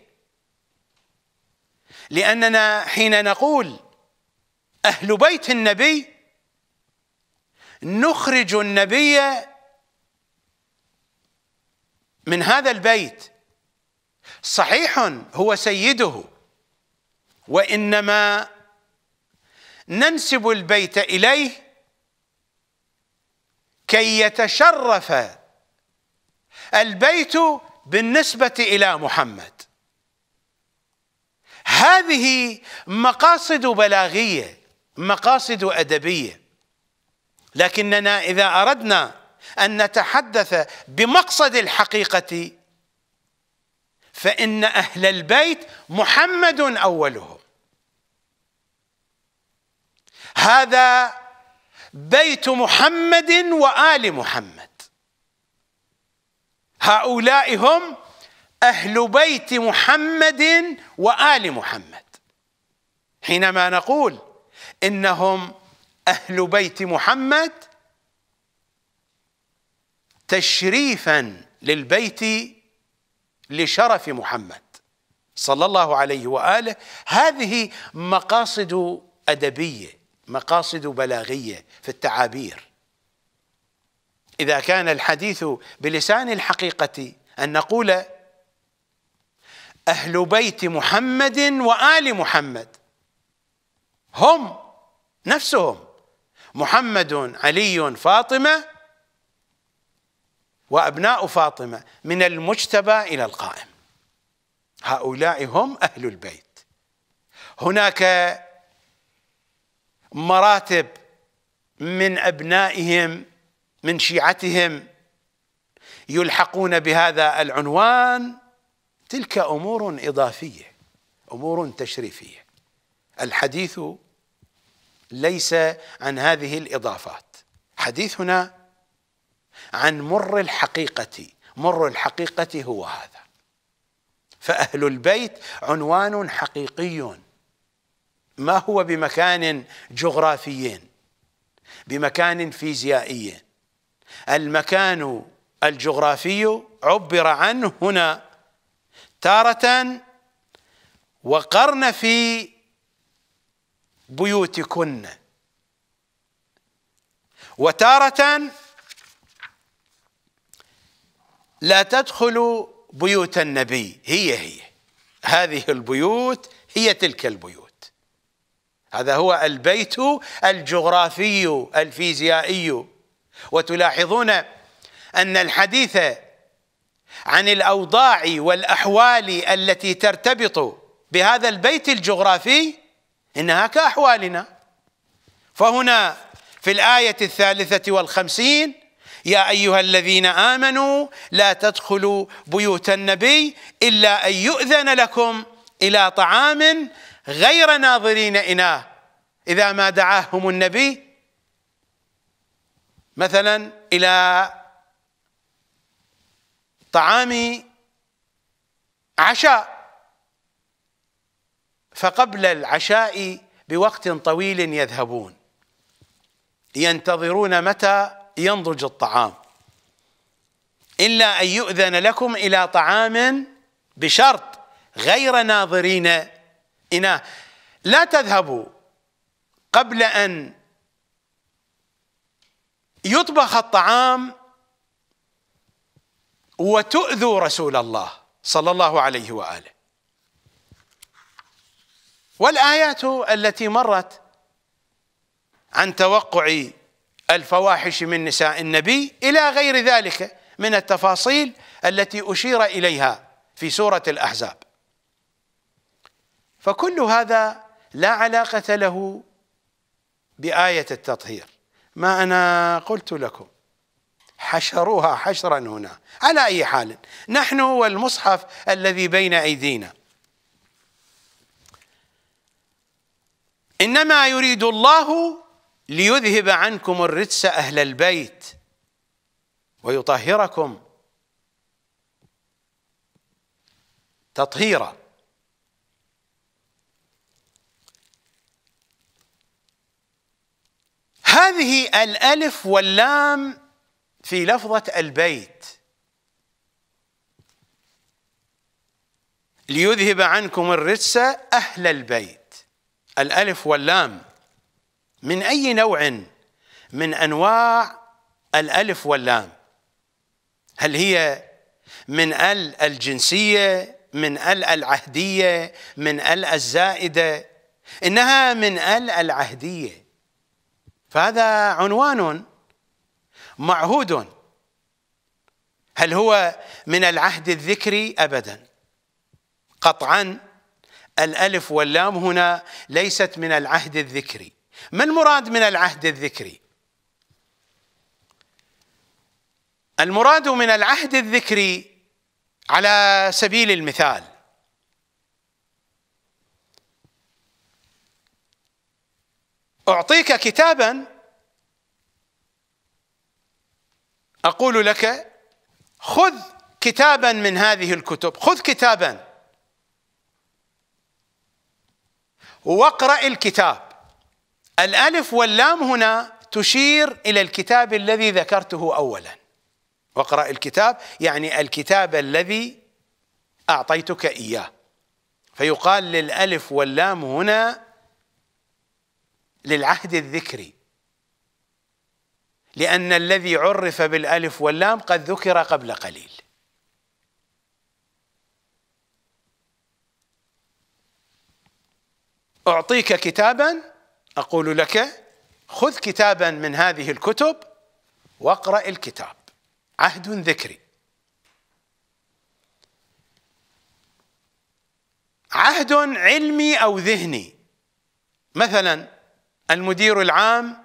لاننا حين نقول اهل بيت النبي نخرج النبي من هذا البيت صحيح هو سيده وانما ننسب البيت اليه كي يتشرف البيت بالنسبه الى محمد هذه مقاصد بلاغيه مقاصد ادبيه لكننا اذا اردنا ان نتحدث بمقصد الحقيقه فإن أهل البيت محمد أولهم هذا بيت محمد وآل محمد هؤلاء هم أهل بيت محمد وآل محمد حينما نقول إنهم أهل بيت محمد تشريفا للبيت لشرف محمد صلى الله عليه واله هذه مقاصد ادبيه مقاصد بلاغيه في التعابير اذا كان الحديث بلسان الحقيقه ان نقول اهل بيت محمد وال محمد هم نفسهم محمد علي فاطمه وأبناء فاطمة من المجتبى إلى القائم هؤلاء هم أهل البيت هناك مراتب من أبنائهم من شيعتهم يلحقون بهذا العنوان تلك أمور إضافية أمور تشريفية الحديث ليس عن هذه الإضافات حديثنا عن مر الحقيقة مر الحقيقة هو هذا فأهل البيت عنوان حقيقي ما هو بمكان جغرافي بمكان فيزيائي المكان الجغرافي عبر عنه هنا تارة وقرن في بيوتكن وتارة لا تدخلوا بيوت النبي هي هي هذه البيوت هي تلك البيوت هذا هو البيت الجغرافي الفيزيائي وتلاحظون أن الحديث عن الأوضاع والأحوال التي ترتبط بهذا البيت الجغرافي إنها كأحوالنا فهنا في الآية الثالثة والخمسين يا أيها الذين آمنوا لا تدخلوا بيوت النبي إلا أن يؤذن لكم إلى طعام غير ناظرين إناه إذا ما دعاهم النبي مثلا إلى طعام عشاء فقبل العشاء بوقت طويل يذهبون ينتظرون متى ينضج الطعام إلا أن يؤذن لكم إلى طعام بشرط غير ناظرين إناه لا تذهبوا قبل أن يطبخ الطعام وتؤذوا رسول الله صلى الله عليه واله والايات التي مرت عن توقع الفواحش من نساء النبي إلى غير ذلك من التفاصيل التي أشير إليها في سورة الأحزاب فكل هذا لا علاقة له بآية التطهير ما أنا قلت لكم حشروها حشرا هنا على أي حال نحن والمصحف الذي بين أيدينا إنما يريد الله ليذهب عنكم الرجس أهل البيت ويطهركم تطهيرا هذه الألف واللام في لفظة البيت ليذهب عنكم الرجس أهل البيت الألف واللام من أي نوع من أنواع الألف واللام هل هي من ال الجنسية من ال العهدية من ال الزائدة إنها من ال العهدية فهذا عنوان معهود هل هو من العهد الذكري أبدا قطعا الألف واللام هنا ليست من العهد الذكري ما المراد من العهد الذكري المراد من العهد الذكري على سبيل المثال اعطيك كتابا اقول لك خذ كتابا من هذه الكتب خذ كتابا واقرا الكتاب الألف واللام هنا تشير إلى الكتاب الذي ذكرته أولا واقرأ الكتاب يعني الكتاب الذي أعطيتك إياه فيقال للألف واللام هنا للعهد الذكري لأن الذي عرف بالألف واللام قد ذكر قبل قليل أعطيك كتابا أقول لك خذ كتابا من هذه الكتب واقرأ الكتاب عهد ذكري عهد علمي أو ذهني مثلا المدير العام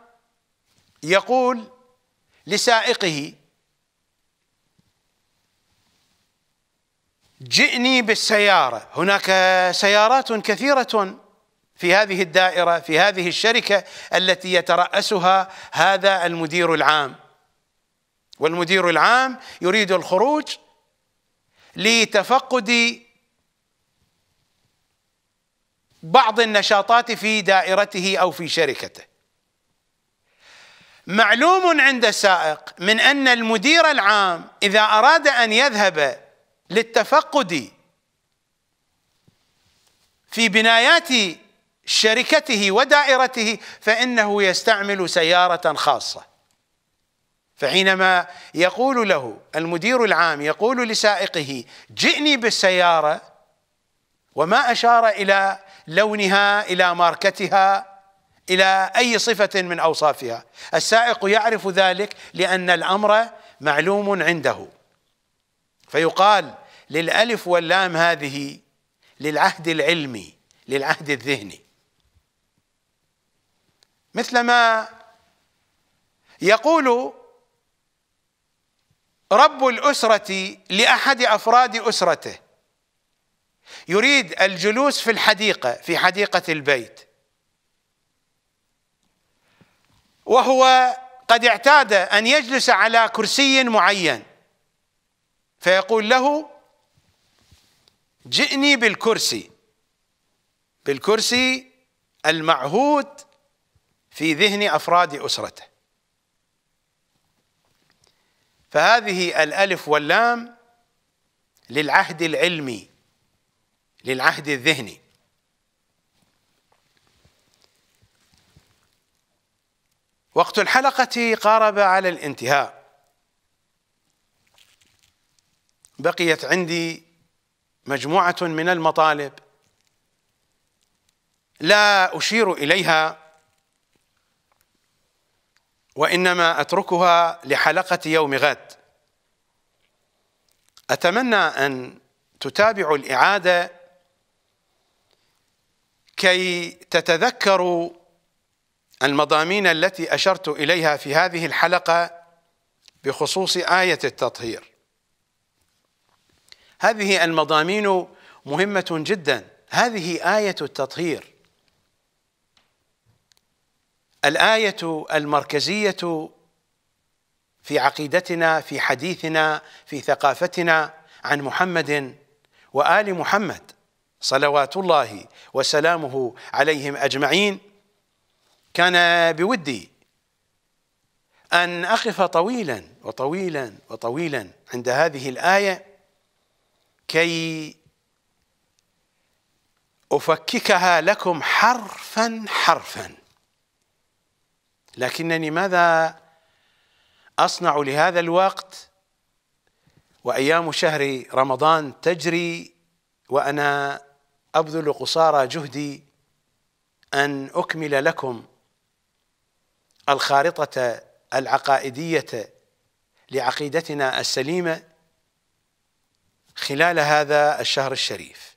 يقول لسائقه جئني بالسيارة هناك سيارات كثيرة في هذه الدائره في هذه الشركه التي يتراسها هذا المدير العام والمدير العام يريد الخروج لتفقد بعض النشاطات في دائرته او في شركته معلوم عند السائق من ان المدير العام اذا اراد ان يذهب للتفقد في بنايات شركته ودائرته فإنه يستعمل سيارة خاصة فحينما يقول له المدير العام يقول لسائقه جئني بالسيارة وما أشار إلى لونها إلى ماركتها إلى أي صفة من أوصافها السائق يعرف ذلك لأن الأمر معلوم عنده فيقال للألف واللام هذه للعهد العلمي للعهد الذهني مثل ما يقول رب الأسرة لأحد أفراد أسرته يريد الجلوس في الحديقة في حديقة البيت وهو قد اعتاد أن يجلس على كرسي معين فيقول له جئني بالكرسي بالكرسي المعهود في ذهن افراد اسرته فهذه الالف واللام للعهد العلمي للعهد الذهني وقت الحلقه قارب على الانتهاء بقيت عندي مجموعه من المطالب لا اشير اليها وانما اتركها لحلقه يوم غد اتمنى ان تتابعوا الاعاده كي تتذكروا المضامين التي اشرت اليها في هذه الحلقه بخصوص ايه التطهير هذه المضامين مهمه جدا هذه ايه التطهير الايه المركزيه في عقيدتنا في حديثنا في ثقافتنا عن محمد وال محمد صلوات الله وسلامه عليهم اجمعين كان بودي ان اقف طويلا وطويلا وطويلا عند هذه الايه كي افككها لكم حرفا حرفا لكنني ماذا اصنع لهذا الوقت وايام شهر رمضان تجري وانا ابذل قصارى جهدي ان اكمل لكم الخارطه العقائديه لعقيدتنا السليمه خلال هذا الشهر الشريف